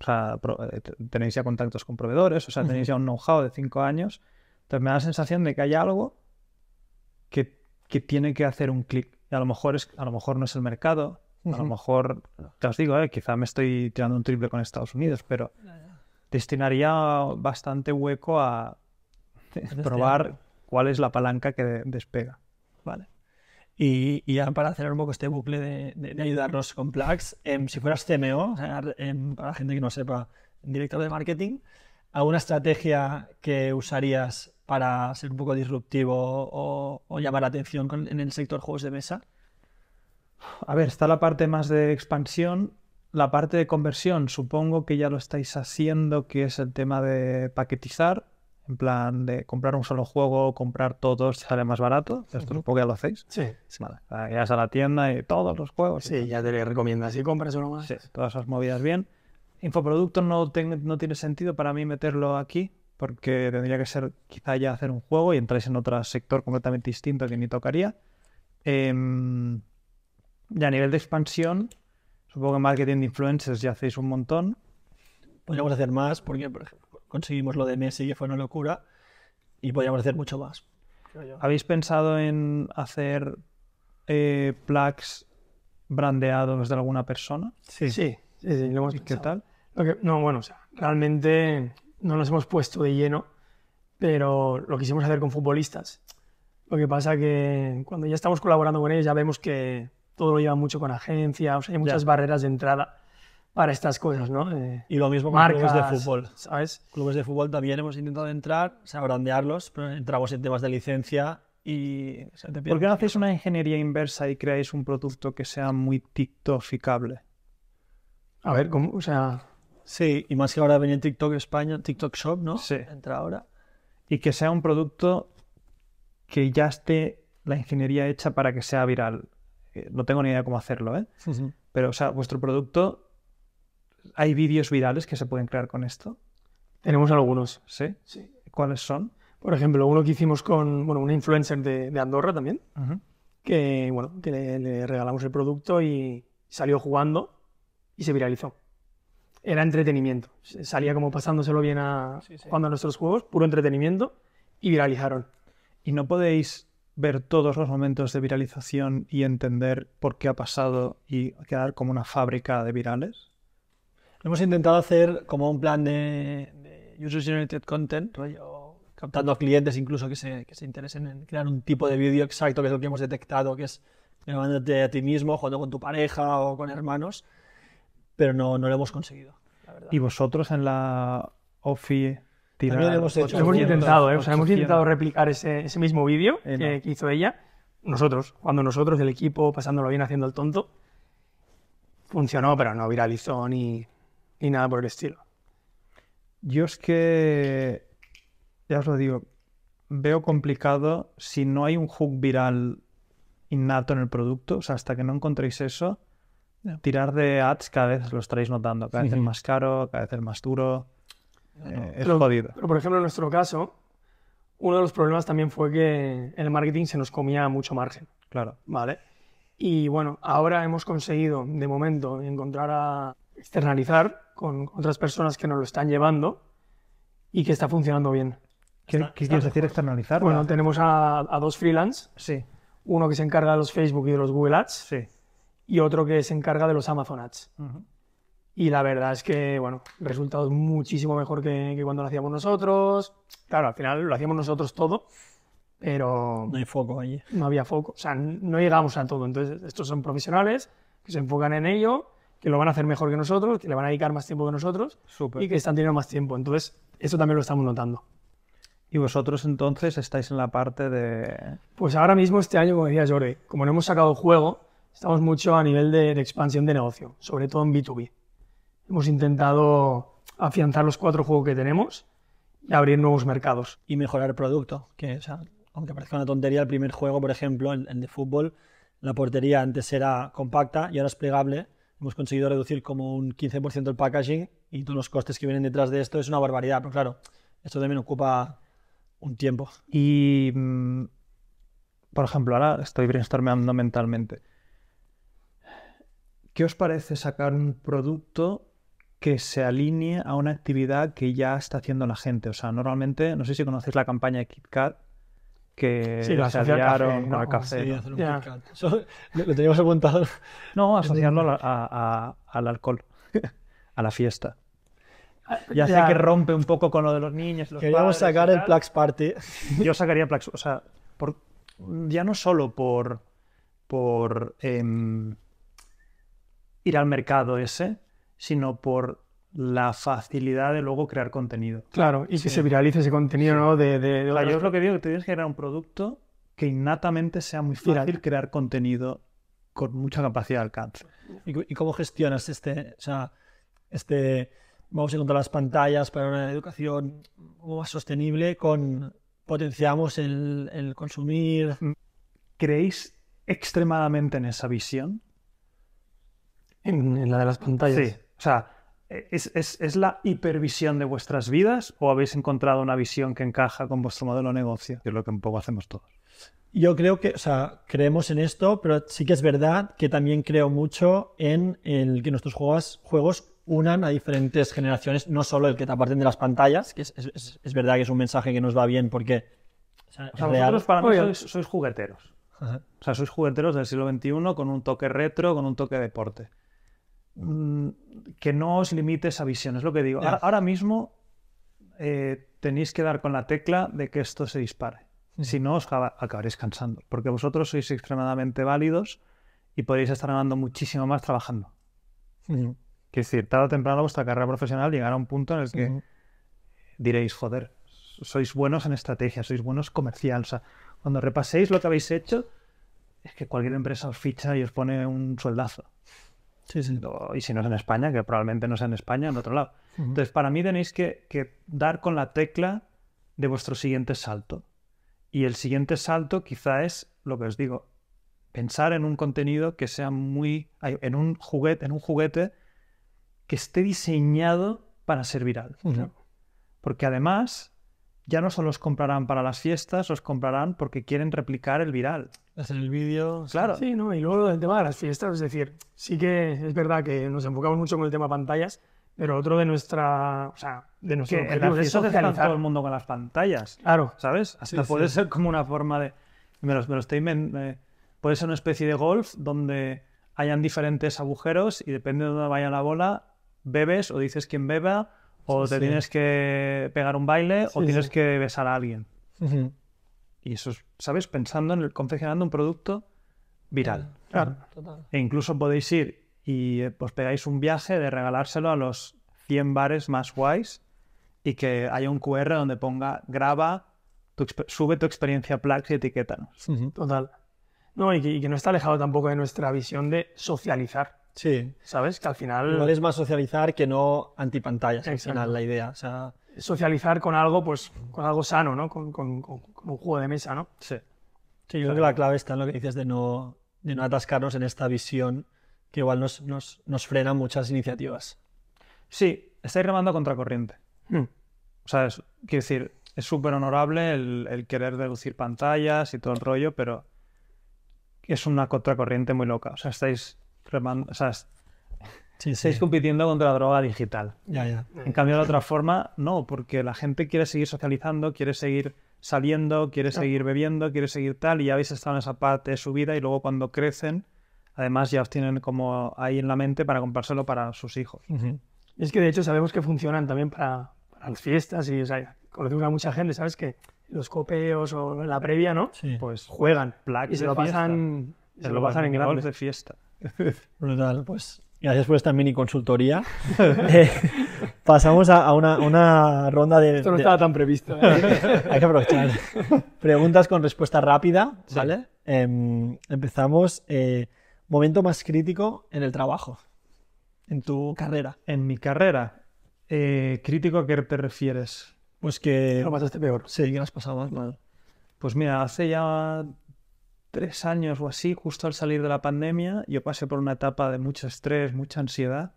O sea, eh, tenéis ya contactos con proveedores, o sea, tenéis ya un know-how de cinco años. Entonces me da la sensación de que hay algo que, tiene que hacer un clic. A lo mejor es, a lo mejor no es el mercado, a lo mejor, te os digo, eh, quizá me estoy tirando un triple con Estados Unidos, pero destinaría bastante hueco a [laughs] probar cuál es la palanca que despega. Vale. Y, y, ya para hacer un poco este bucle de, de, ayudarnos con plugs, em, si fueras CMO, em, para la gente que no sepa, director de marketing, ¿Alguna estrategia que usarías para ser un poco disruptivo o, llamar la atención en el sector juegos de mesa? A ver, está la parte más de expansión. La parte de conversión, supongo que ya lo estáis haciendo, que es el tema de paquetizar, en plan de comprar un solo juego, comprar todos, sale más barato. Esto supongo que ya lo hacéis. Sí. Vale. ya a la tienda y todos los juegos. Sí, ya te recomiendas. y compras uno más. Sí, todas esas movidas bien. Infoproducto no, no tiene sentido para mí meterlo aquí, porque tendría que ser quizá ya hacer un juego y entráis en otro sector completamente distinto que ni tocaría. Em, y a nivel de expansión, supongo que marketing de influencers ya hacéis un montón. Podríamos hacer más, porque conseguimos lo de Messi, y fue una locura, y podríamos hacer mucho más. ¿Habéis pensado en hacer eh, plaques brandeados de alguna persona? Sí. Sí, sí, ¿Qué tal? no, bueno, o sea, realmente no nos hemos puesto de lleno, pero lo quisimos hacer con futbolistas. Lo que pasa que cuando ya estamos colaborando con ellos ya vemos que todo lo lleva mucho con agencia, o sea, hay muchas barreras de entrada para estas cosas, ¿no? Eh, y lo mismo con marcas, de fútbol, ¿sabes? Clubes de fútbol también hemos intentado entrar, o sea, brandearlos, pero entramos en temas de licencia y... ¿Por qué no hacéis una ingeniería inversa y creáis un producto que sea muy pictoficable A ver, ¿cómo? O sea... Sí, y más que ahora venía TikTok España, TikTok Shop, ¿no? Sí. Entra ahora. Y que sea un producto que ya esté la ingeniería hecha para que sea viral. Eh, no tengo ni idea cómo hacerlo, ¿eh? Pero, o sea, vuestro producto, ¿hay vídeos virales que se pueden crear con esto? Tenemos algunos. ¿Sí? Sí. cuáles son? Por ejemplo, uno que hicimos con, bueno, una influencer de, Andorra también, que, bueno, le regalamos el producto y salió jugando y se viralizó era entretenimiento. Salía como pasándoselo bien a, a nuestros juegos, puro entretenimiento, y viralizaron. ¿Y no podéis ver todos los momentos de viralización y entender por qué ha pasado y quedar como una fábrica de virales? Lo hemos intentado hacer como un plan de, user-generated content, captando a clientes incluso que se, que se interesen en crear un tipo de vídeo exacto que es lo que hemos detectado, que es grabándote a ti mismo, jugando con tu pareja o con hermanos pero no, lo hemos conseguido. ¿Y vosotros en la OFI hemos, eh? hemos intentado, hemos intentado replicar ese, mismo vídeo eh, que, hizo ella. Nosotros, cuando nosotros, el equipo, pasándolo bien, haciendo el tonto. Funcionó, pero no viralizó ni, ni nada por el estilo. Yo es que, ya os lo digo, veo complicado si no hay un hook viral innato en el producto, o sea, hasta que no encontréis eso, Tirar de ads cada vez lo estaréis notando, cada vez es más caro, cada vez es más duro. Eh, es jodido. Pero por ejemplo, en nuestro caso, uno de los problemas también fue que el marketing se nos comía mucho margen. Claro. Vale. Y bueno, ahora hemos conseguido, de momento, encontrar a externalizar con otras personas que nos lo están llevando y que está funcionando bien. ¿Qué, quieres decir externalizar? Bueno, tenemos a, a dos freelance. Sí. Uno que se encarga de los Facebook y de los Google Ads. Sí y otro que se encarga de los Amazon Ads. Y la verdad es que, bueno, resultados muchísimo mejor que, que, cuando lo hacíamos nosotros. Claro, al final lo hacíamos nosotros todo, pero... No hay foco ahí No había foco, o sea, no llegamos a todo. Entonces, estos son profesionales que se enfocan en ello, que lo van a hacer mejor que nosotros, que le van a dedicar más tiempo que nosotros y que están teniendo más tiempo. Entonces, eso también lo estamos notando. ¿Y vosotros entonces estáis en la parte de...? Pues ahora mismo este año, como decía Jordi, como no hemos sacado juego, estamos mucho a nivel de, expansión de negocio, sobre todo en B2B. Hemos intentado afianzar los cuatro juegos que tenemos y abrir nuevos mercados. Y mejorar el producto, que aunque parezca una tontería, el primer juego, por ejemplo, el, el, de fútbol, la portería antes era compacta y ahora es plegable. Hemos conseguido reducir como un 15% el packaging y todos los costes que vienen detrás de esto es una barbaridad, pero claro, esto también ocupa un tiempo. Y, mm, por ejemplo, ahora estoy brainstormeando mentalmente. ¿Qué os parece sacar un producto que se alinee a una actividad que ya está haciendo la gente? O sea, normalmente, no sé si conocéis la campaña de KitKat, que se con café. lo teníamos apuntado. No, [laughs] asociarlo al alcohol, [laughs] a la fiesta. Ya, sé que rompe un poco con lo de los niños. Los Queríamos sacar el Plax Party. [laughs] Yo sacaría Plax, o sea, ya no solo por, por em, ir al mercado ese, sino por la facilidad de luego crear contenido. Claro, y que se viralice ese contenido, ¿no? De, yo es lo que digo, que tienes que crear un producto que innatamente sea muy fácil crear contenido con mucha capacidad de alcance. ¿Y, cómo gestionas este, o sea, este, vamos a encontrar las pantallas para una educación más sostenible con potenciamos el, el consumir? Mm. ¿Creéis extremadamente en esa visión? en, la de las pantallas. Sí, o sea, e, ¿es, ¿es, es, la hipervisión de vuestras vidas o habéis encontrado una visión que encaja con vuestro modelo de negocio? Que es lo que un poco hacemos todos. Yo creo que, o sea, creemos en esto, pero sí que es verdad que también creo mucho en el que nuestros juegos, juegos unan a diferentes generaciones, no solo el que te aparten de las pantallas, que es, es, es verdad que es un mensaje que nos va bien porque... O sea, vosotros para nosotros sois, jugueteros. O sea, sois jugueteros del siglo XXI con un toque retro, con un toque deporte. Mm, que no os limite esa visión, es lo que digo. Ahora, mismo eh, tenéis que dar con la tecla de que esto se dispare. Si no, os acabaréis cansando, porque vosotros sois extremadamente válidos y podéis estar ganando muchísimo más trabajando. que Quiero decir, tarde o temprano vuestra carrera profesional llegará a un punto en el que diréis, joder, sois buenos en estrategia, sois buenos comercial. cuando repaséis lo que habéis hecho, es que cualquier empresa os ficha y os pone un sueldazo y si no es en España, que probablemente no sea en España, en otro lado. Entonces, para mí tenéis que, dar con la tecla de vuestro siguiente salto. Y el siguiente salto quizá es lo que os digo, pensar en un contenido que sea muy... en un juguete, en un juguete que esté diseñado para ser viral. Porque además, ya no solo os comprarán para las fiestas, os comprarán porque quieren replicar el viral. Hacer el vídeo. Claro. Sí, ¿no? Y luego el tema de las fiestas, es decir, sí que es verdad que nos enfocamos mucho con el tema pantallas, pero otro de nuestra. O sea, de nuestro que todo el mundo con las pantallas. Claro. ¿Sabes? Hasta puede ser como una forma de. Me lo, estoy. puede ser una especie de golf donde hayan diferentes agujeros y depende de dónde vaya la bola, bebes o dices quién beba, o te tienes que pegar un baile, o tienes que besar a alguien. Y eso es, ¿sabes? Pensando en el confeccionando un producto viral. Claro. Total. E incluso podéis ir y os eh, pues pegáis un viaje de regalárselo a los 100 bares más guays y que haya un QR donde ponga graba, sube tu experiencia Plax y etiquétanos. Total. No, y que, no está alejado tampoco de nuestra visión de socializar. Sí. ¿Sabes? Que al final... No es más socializar que no antipantallas, es al final, la idea. O sea, socializar con algo, pues, con algo sano, ¿no? Con, con, un juego de mesa, ¿no? Sí. sí. yo creo que la clave está en lo que dices de no, de no atascarnos en esta visión que igual nos, nos, nos frena muchas iniciativas. Sí, estáis remando a contracorriente. Hmm. O sea, es, quiero decir, es súper honorable el, querer deducir pantallas y todo el rollo, pero es una contracorriente muy loca. O sea, estáis remando, Sí, Estáis compitiendo contra la droga digital. Ya, ya. Mm. En cambio, de otra forma, no, porque la gente quiere seguir socializando, quiere seguir saliendo, quiere seguir bebiendo, quiere seguir tal, y ya habéis estado en esa parte de su vida, y luego cuando crecen, además ya os tienen como ahí en la mente para comprárselo para sus hijos. es que de hecho sabemos que funcionan también para, las fiestas y o conocemos a mucha gente, ¿sabes? Que los copeos o la previa, ¿no? Pues juegan. y se lo pasan, se, lo pasan en grandes de fiesta. [laughs] Brutal, pues Gracias por esta mini consultoría. [laughs] Eh, pasamos a, una, ronda de... Esto no estaba tan previsto. ¿eh? [laughs] Hay que aprovechar. Preguntas con respuesta rápida, ¿vale? Em, empezamos. Eh, momento más crítico en el trabajo, en tu carrera. En mi carrera. ¿Crítico a qué te refieres? Pues que... Lo pasaste peor. Sí, que lo has pasado más mal. Pues mira, hace ya tres años o así, justo al salir de la pandemia, yo pasé por una etapa de mucho estrés, mucha ansiedad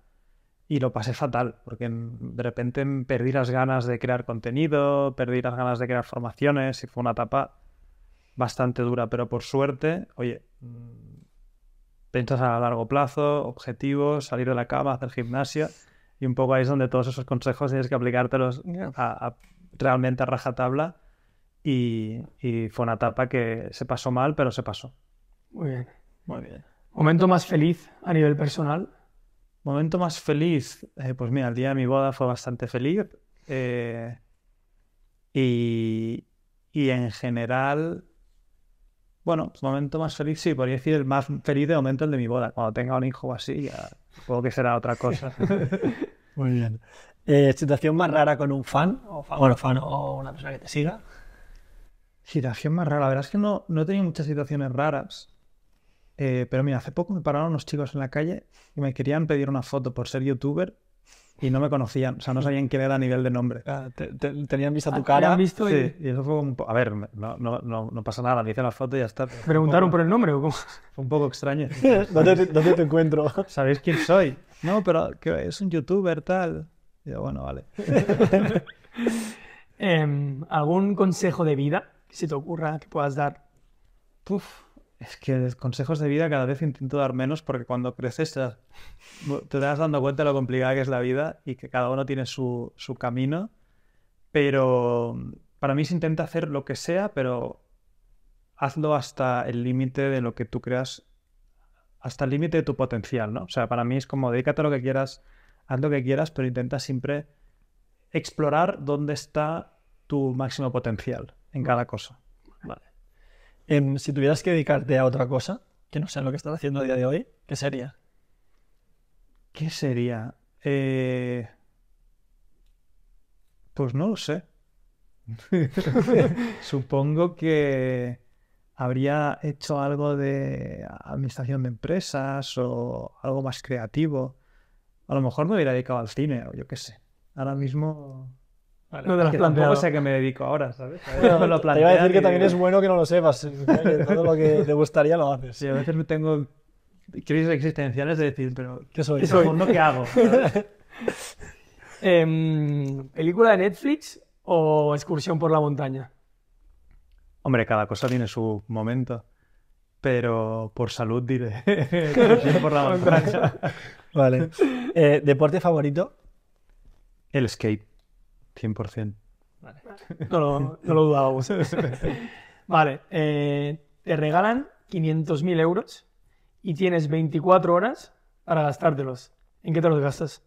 y lo pasé fatal, porque de repente perdí las ganas de crear contenido, perdí las ganas de crear formaciones y fue una etapa bastante dura, pero por suerte, oye, mm, piensas a largo plazo, objetivos, salir de la cama, hacer gimnasia y un poco ahí es donde todos esos consejos tienes que aplicártelos a, a realmente a rajatabla y, fue una etapa que se pasó mal, pero se pasó. Muy bien. Muy bien. ¿Momento más feliz a nivel personal? Momento más feliz. Eh, pues mira, el día de mi boda fue bastante feliz. Eh, y, y, en general, bueno, pues momento más feliz, sí, podría decir el más feliz de momento el de mi boda. Cuando tenga un hijo así, ya que será otra cosa. [laughs] Muy bien. Eh, ¿Situación más rara con un fan? O fan, bueno, fan o una persona que te siga. Situación más rara. La verdad es que no, no he tenido muchas situaciones raras. Eh, pero mira, hace poco me pararon unos chicos en la calle y me querían pedir una foto por ser youtuber y no me conocían. O sea, no sabían quién era a nivel de nombre. Ah, tenían vista tu ah, cara. sí, y... eso fue un poco... A ver, no, no, no, pasa nada, Me hice la foto y ya está. ¿Preguntaron por el nombre o cómo? Fue un poco extraño. [laughs] ¿Dónde, te, encuentro? ¿Sabéis quién soy? No, pero es un youtuber tal. Y yo, bueno, vale. [laughs] Em, ¿Algún consejo de vida si te ocurra, que puedas dar? es que consejos de vida cada vez intento dar menos porque cuando creces te das, dando cuenta de lo complicada que es la vida y que cada uno tiene su, su camino. Pero para mí se intenta hacer lo que sea, pero hazlo hasta el límite de lo que tú creas, hasta el límite de tu potencial, ¿no? O sea, para mí es como dedícate a lo que quieras, haz lo que quieras, pero intenta siempre explorar dónde está tu máximo potencial en cada cosa. Vale. Em, si tuvieras que dedicarte a otra cosa, que no sea lo que estás haciendo a día de hoy, ¿qué sería? ¿Qué sería? Eh, pues no lo sé. [laughs] Supongo que habría hecho algo de administración de empresas o algo más creativo. A lo mejor me hubiera dedicado al cine o yo qué sé. Ahora mismo no de las has planteado. Tampoco sé qué me dedico ahora, ¿sabes? te iba a decir que también es bueno que no lo sepas. todo lo que te gustaría lo haces. Sí, a veces tengo crisis existenciales de decir, pero ¿qué soy? ¿Qué, hago? [laughs] Em, ¿Película de Netflix o excursión por la montaña? Hombre, cada cosa tiene su momento. Pero por salud diré [laughs] excursión por la [laughs] montaña. vale. Eh, ¿Deporte favorito? El skate. 100%. Vale. No, lo, no lo dudábamos. [laughs] vale, eh, te regalan 500.000 euros y tienes 24 horas para gastártelos. ¿En qué te los gastas?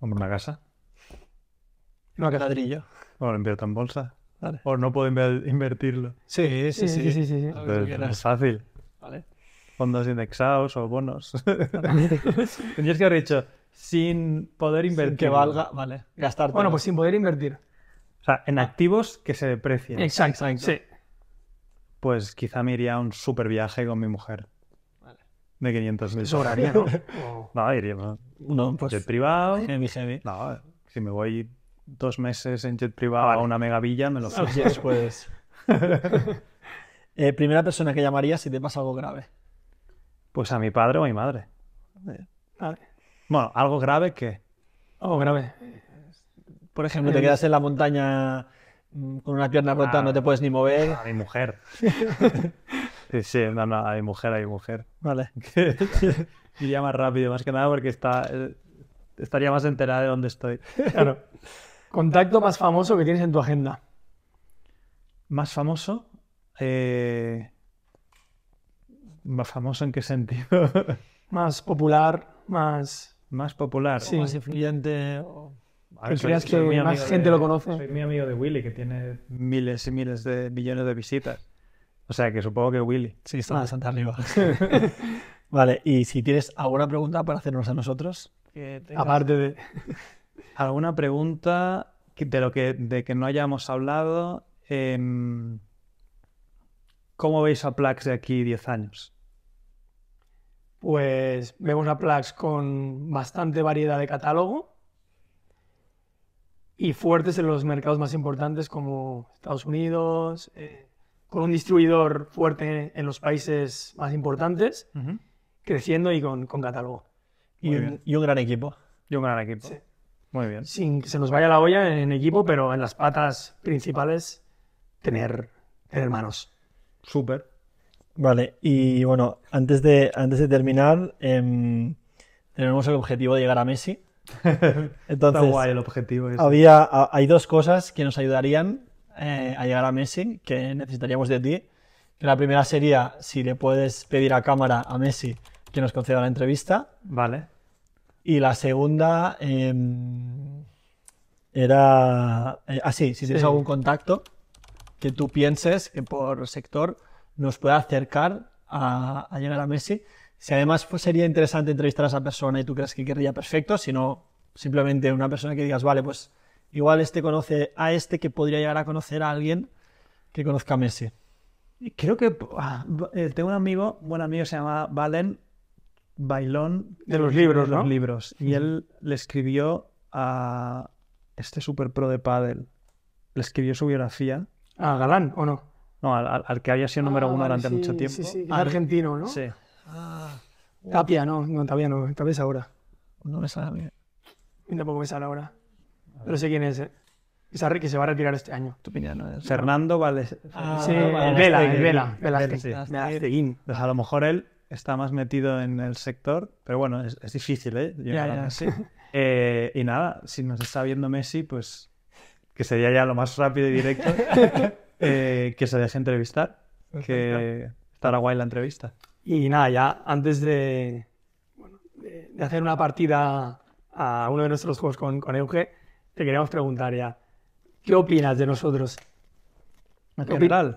Hombre, una casa. Una casa. ¿O lo invierto en bolsa. O no puedo invertirlo. Sí, sí, sí. sí, sí, es fácil. Vale. Fondos indexados o bonos. [laughs] Tendrías que haber dicho, sin poder invertir. que valga, vale, gastar. Bueno, pues sin poder invertir. O sea, en activos que se deprecien. Exacto. Sí. Pues quizá me iría a un super viaje con mi mujer. Vale. De 500.000. mil. Sobraría, ¿no? [laughs] no, iría. Pues jet privado. Eh, si me voy dos meses en jet privado ah, a una megavilla, me lo ah, fui. Pues. [laughs] Eh, primera persona que llamaría si te pasa algo grave. Pues a mi padre o a mi madre. Vale. Bueno, algo grave que... Oh, grave. Por ejemplo, te eh, quedas en la montaña mm, con una pierna rota, ah, no te puedes ni mover. A mi mujer. [laughs] sí, sí, a mi mujer, a mi mujer. Vale. [laughs] Iría más rápido, más que nada, porque está, eh, estaría más enterada de dónde estoy. Claro. ¿Contacto más famoso que tienes en tu agenda? ¿Más famoso? Eh, ¿Más famoso en qué sentido? más popular, más más popular. Sí, más influyente. ¿Crees que más gente lo conoce? Soy mi amigo de Willy, que tiene miles y miles de millones de visitas. O sea, que supongo que Willy. Sí, está ah. bastante Santa arriba. [laughs] [laughs] vale, y si tienes alguna pregunta para hacernos a nosotros, aparte de... [laughs] ¿Alguna pregunta de lo que, de que no hayamos hablado? Em, ¿Cómo veis a Plax de aquí 10 años? pues vemos a Plax con bastante variedad de catálogo y fuertes en los mercados más importantes como Estados Unidos, eh, con un distribuidor fuerte en los países más importantes, creciendo y con, catálogo. Y un, gran equipo. Y un gran equipo. Muy bien. Sin que se nos vaya la olla en, equipo, pero en las patas principales tener, hermanos. manos. Súper. Vale, y bueno, antes de, antes de terminar, em, tenemos el objetivo de llegar a Messi. [laughs] Está guay el objetivo. Había, hay dos cosas que nos ayudarían eh, a llegar a Messi, que necesitaríamos de ti. La primera sería si le puedes pedir a cámara a Messi que nos conceda la entrevista. Vale. Y la segunda em, era... Eh, así ah, si tienes algún contacto que tú pienses que por sector nos pueda acercar a, llegar a Messi. Si además pues, sería interesante entrevistar a esa persona y tú crees que querría perfecto, sino simplemente una persona que digas, vale, pues igual este conoce a este que podría llegar a conocer a alguien que conozca a Messi. Creo que ah, eh, tengo un amigo, un buen amigo, se llama Valen Bailón. De los libros, de los libros. Y él le escribió a este super pro de Padel, Le escribió su biografía. ¿A ah, Galán o no? No, al, al que había sido número ah, uno durante mucho tiempo. Sí, sí, ah, argentino, ¿no? Sí. Ah, Tapia, no, no, Tapia no, Tapia es ahora. No me sale a mí. Y tampoco me sale ahora. Pero sé quién es, ¿eh? que se va a retirar este año. Tu opinión, ¿no? Fernando Valdez... Ah, sí, eh, Vela, Vela, Vela. Pues a lo mejor él está más metido en el sector, pero bueno, es, es difícil, ¿eh? Ya, ya, sí. ¿eh? Y nada, si nos está viendo Messi, pues que sería ya lo más rápido y directo. [laughs] Eh, [laughs] que se deje entrevistar, que estará guay la entrevista. Y nada, ya antes de, de, hacer una partida a uno de nuestros juegos con, con Euge, te queríamos preguntar ya, ¿qué opinas de nosotros? En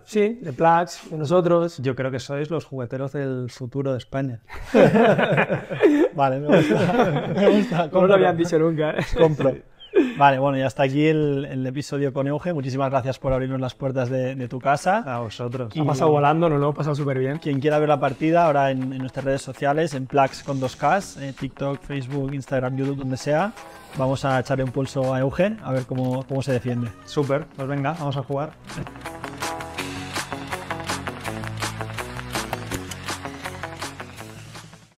Sí, de Plax, de nosotros. Yo creo que sois los jugueteros del futuro de España. [laughs] [laughs] vale, me gusta. Me No lo habían dicho nunca. Vale, bueno, ya está aquí el, episodio con Euge. Muchísimas gracias por abrirnos las puertas de, tu casa. A vosotros. Y ha pasado volando, nos lo hemos pasado súper bien. Quien quiera ver la partida, ahora en, nuestras redes sociales, en Plax con 2K, eh, TikTok, Facebook, Instagram, YouTube, donde sea. Vamos a echarle un pulso a Eugen a ver cómo, cómo se defiende. Súper, pues venga, vamos a jugar.